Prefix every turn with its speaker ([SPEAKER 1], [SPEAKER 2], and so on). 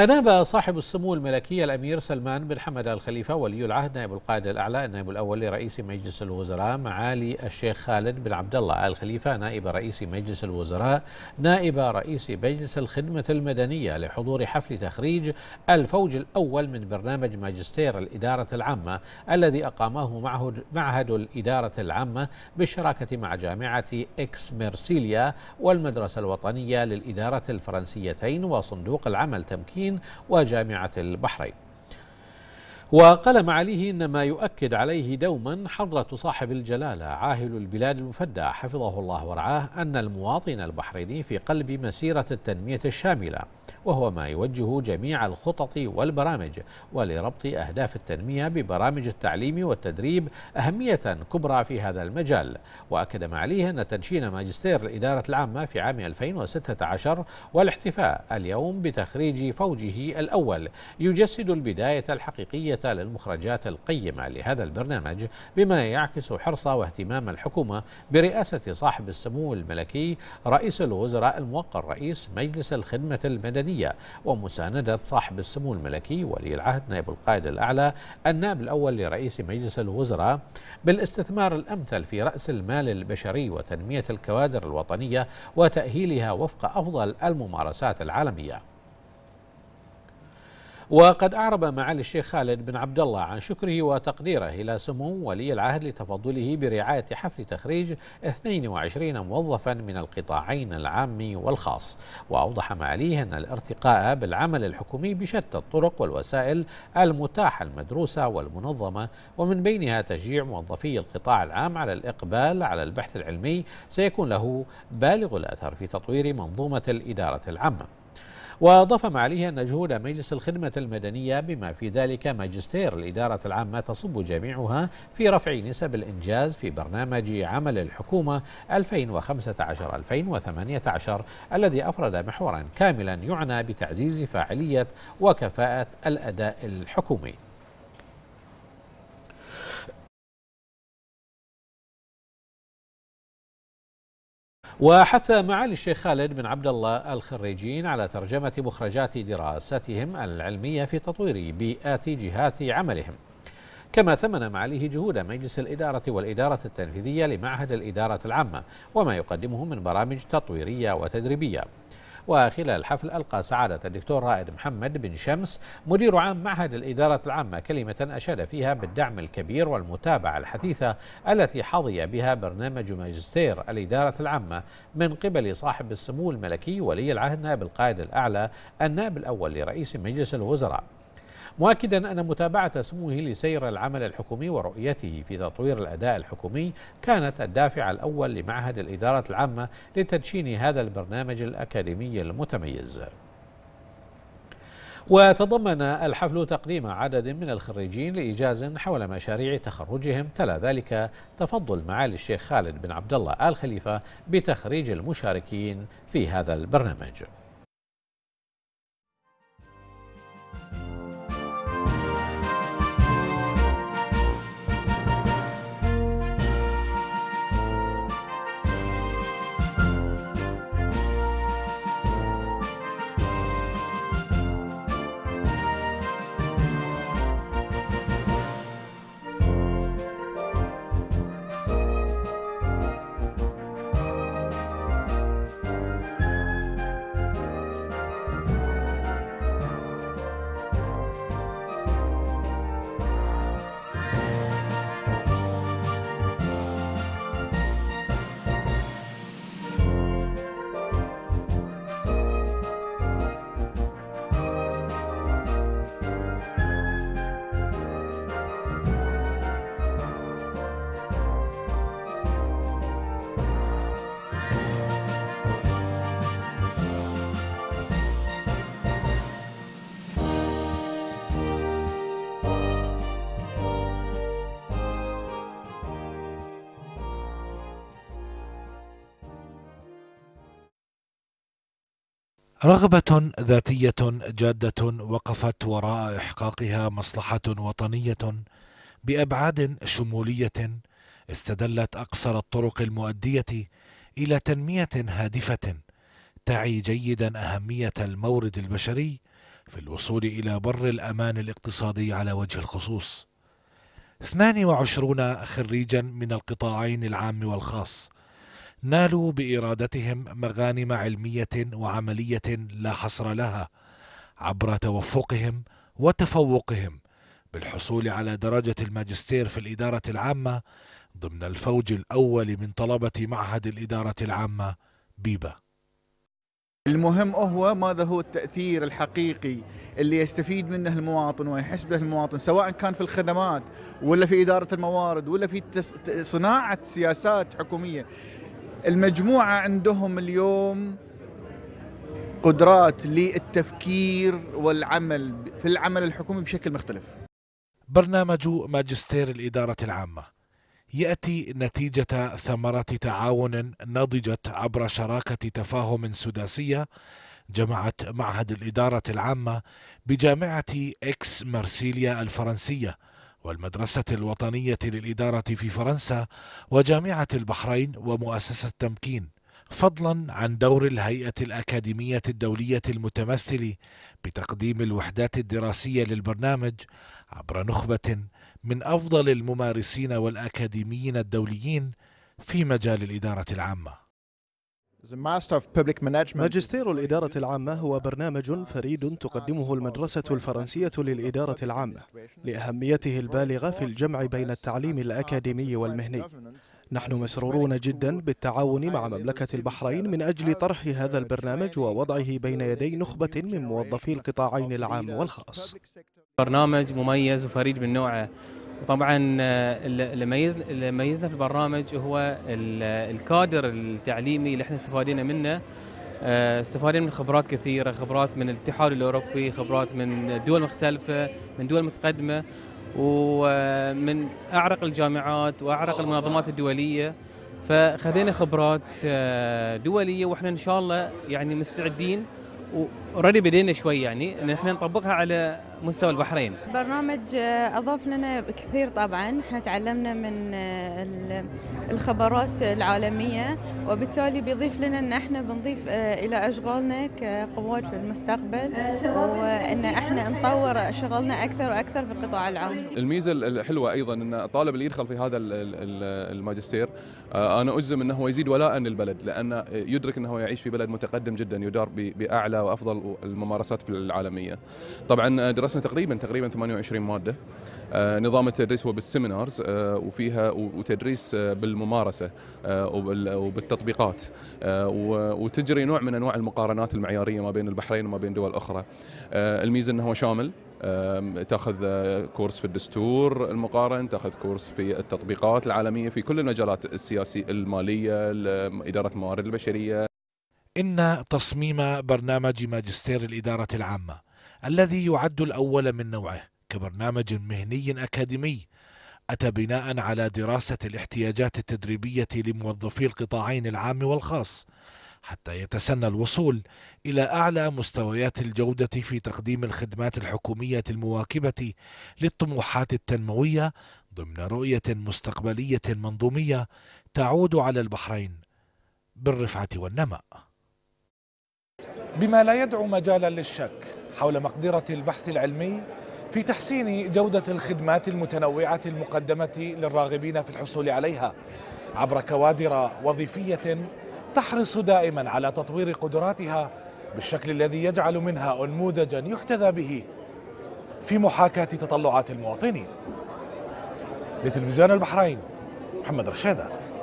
[SPEAKER 1] أناب صاحب السمو الملكي الأمير سلمان بن حمد آل خليفة ولي العهد نائب القائد الأعلى النائب الأول لرئيس مجلس الوزراء معالي الشيخ خالد بن عبد الله آل خليفة نائب رئيس مجلس الوزراء نائب رئيس مجلس الخدمة المدنية لحضور حفل تخريج الفوج الأول من برنامج ماجستير الإدارة العامة الذي أقامه معهد, معهد الإدارة العامة بالشراكة مع جامعة إكس ميرسيليا والمدرسة الوطنية للإدارة الفرنسيتين وصندوق العمل تمكين والمسلمين وجامعة البحرين وقال معاليه إن ما يؤكد عليه دوما حضرة صاحب الجلالة عاهل البلاد المفدى حفظه الله ورعاه أن المواطن البحريني في قلب مسيرة التنمية الشاملة وهو ما يوجه جميع الخطط والبرامج ولربط أهداف التنمية ببرامج التعليم والتدريب أهمية كبرى في هذا المجال وأكد معاليه أن تدشين ماجستير الإدارة العامة في عام 2016 والاحتفاء اليوم بتخريج فوجه الأول يجسد البداية الحقيقية للمخرجات القيمة لهذا البرنامج بما يعكس حرص واهتمام الحكومة برئاسة صاحب السمو الملكي رئيس الوزراء الموقر رئيس مجلس الخدمة المدنية ومساندة صاحب السمو الملكي ولي العهد نائب القائد الأعلى النائب الأول لرئيس مجلس الوزراء بالاستثمار الأمثل في رأس المال البشري وتنمية الكوادر الوطنية وتأهيلها وفق أفضل الممارسات العالمية وقد أعرب معالي الشيخ خالد بن عبد الله عن شكره وتقديره إلى سمو ولي العهد لتفضله برعاية حفل تخريج 22 موظفا من القطاعين العام والخاص وأوضح معاليه أن الارتقاء بالعمل الحكومي بشتى الطرق والوسائل المتاحة المدروسة والمنظمة ومن بينها تشجيع موظفي القطاع العام على الإقبال على البحث العلمي سيكون له بالغ الأثر في تطوير منظومة الإدارة العامة وأضاف معاليه أن جهود مجلس الخدمة المدنية بما في ذلك ماجستير الإدارة العامة تصب جميعها في رفع نسب الإنجاز في برنامج عمل الحكومة 2015-2018 الذي أفرد محورا كاملا يعنى بتعزيز فاعلية وكفاءة الأداء الحكومي وحث معالي الشيخ خالد بن عبد الله الخريجين على ترجمة مخرجات دراستهم العلمية في تطوير بيئات جهات عملهم كما ثمن معاليه جهود مجلس الإدارة والإدارة التنفيذية لمعهد الإدارة العامة وما يقدمه من برامج تطويرية وتدريبية وخلال الحفل ألقى سعادة الدكتور رائد محمد بن شمس مدير عام معهد الإدارة العامة كلمة أشاد فيها بالدعم الكبير والمتابعة الحثيثة التي حظي بها برنامج ماجستير الإدارة العامة من قبل صاحب السمو الملكي ولي العهد نائب القائد الأعلى النائب الأول لرئيس مجلس الوزراء مؤكدا أن متابعة سموه لسير العمل الحكومي ورؤيته في تطوير الأداء الحكومي كانت الدافع الأول لمعهد الإدارة العامة لتدشين هذا البرنامج الأكاديمي المتميز وتضمن الحفل تقديم عدد من الخريجين لإيجاز حول مشاريع تخرجهم تلا ذلك تفضل معالي الشيخ خالد بن عبد الله آل خليفة بتخريج المشاركين في هذا البرنامج
[SPEAKER 2] رغبة ذاتية جادة وقفت وراء إحقاقها مصلحة وطنية بأبعاد شمولية استدلت أقصر الطرق المؤدية إلى تنمية هادفة تعي جيدا أهمية المورد البشري في الوصول إلى بر الأمان الاقتصادي على وجه الخصوص 22 خريجا من القطاعين العام والخاص نالوا بإرادتهم مغانم علمية وعملية لا حصر لها عبر توفقهم وتفوقهم بالحصول على درجة الماجستير في الإدارة العامة ضمن الفوج الأول من طلبة معهد الإدارة العامة بيبا المهم هو ماذا هو التأثير الحقيقي اللي يستفيد منه المواطن ويحس به المواطن سواء كان في الخدمات ولا في إدارة الموارد ولا في صناعة سياسات حكومية المجموعة عندهم اليوم قدرات للتفكير والعمل في العمل الحكومي بشكل مختلف برنامج ماجستير الإدارة العامة يأتي نتيجة ثمرة تعاون نضجت عبر شراكة تفاهم سداسية جمعت معهد الإدارة العامة بجامعة إكس مرسيليا الفرنسية والمدرسة الوطنية للإدارة في فرنسا وجامعة البحرين ومؤسسة تمكين فضلا عن دور الهيئة الأكاديمية الدولية المتمثل بتقديم الوحدات الدراسية للبرنامج عبر نخبة من أفضل الممارسين والأكاديميين الدوليين في مجال الإدارة العامة ماجستير الإدارة العامة هو برنامج فريد تقدمه المدرسة الفرنسية للإدارة العامة لأهميته البالغة في الجمع بين التعليم الأكاديمي والمهني نحن مسرورون جدا بالتعاون مع مملكة البحرين من أجل طرح هذا البرنامج ووضعه بين يدي نخبة من موظفي القطاعين العام والخاص
[SPEAKER 1] برنامج مميز وفريد من نوعه طبعا آه، اللي ميزنا اللي في البرنامج هو الكادر التعليمي اللي احنا استفادينا منه آه، استفادنا من خبرات كثيره خبرات من الاتحاد الاوروبي خبرات من دول مختلفه من دول متقدمه ومن آه، اعرق الجامعات واعرق المنظمات الدوليه فخذينا خبرات دوليه واحنا ان شاء الله يعني مستعدين وردي بدينا شوي يعني ان احنا نطبقها على مستوى البحرين برنامج آه، أضاف لنا كثير طبعا احنا تعلمنا من آه، الخبرات العالمية وبالتالي بيضيف لنا أن احنا بنضيف آه، إلى أشغالنا كقوات في المستقبل وأن احنا نطور شغلنا أكثر وأكثر في القطاع العام الميزة الحلوة أيضا أن الطالب اللي يدخل في هذا الماجستير أنا أجزم أنه هو يزيد ولاء للبلد لأنه يدرك أنه يعيش في بلد متقدم جدا يدار بأعلى وأفضل الممارسات العالمية طبعا دراسة درسنا تقريبا تقريبا 28 ماده آه، نظام التدريس هو بالسيمينارز آه، وفيها وتدريس آه، بالممارسه وبالتطبيقات وتجري نوع من انواع المقارنات المعياريه ما بين البحرين وما بين دول اخرى الميزه انه هو شامل تاخذ كورس في الدستور المقارن تاخذ كورس في التطبيقات العالميه في كل المجالات السياسيه الماليه اداره الموارد
[SPEAKER 2] البشريه ان تصميم برنامج ماجستير الاداره العامه الذي يعد الأول من نوعه كبرنامج مهني أكاديمي أتى بناء على دراسة الاحتياجات التدريبية لموظفي القطاعين العام والخاص حتى يتسنى الوصول إلى أعلى مستويات الجودة في تقديم الخدمات الحكومية المواكبة للطموحات التنموية ضمن رؤية مستقبلية منظومية تعود على البحرين بالرفعة والنمأ بما لا يدعو مجالا للشك حول مقدرة البحث العلمي في تحسين جودة الخدمات المتنوعة المقدمة للراغبين في الحصول عليها عبر كوادر وظيفية تحرص دائما على تطوير قدراتها بالشكل الذي يجعل منها أنموذجا يحتذى به في محاكاة تطلعات المواطنين لتلفزيون البحرين محمد رشادات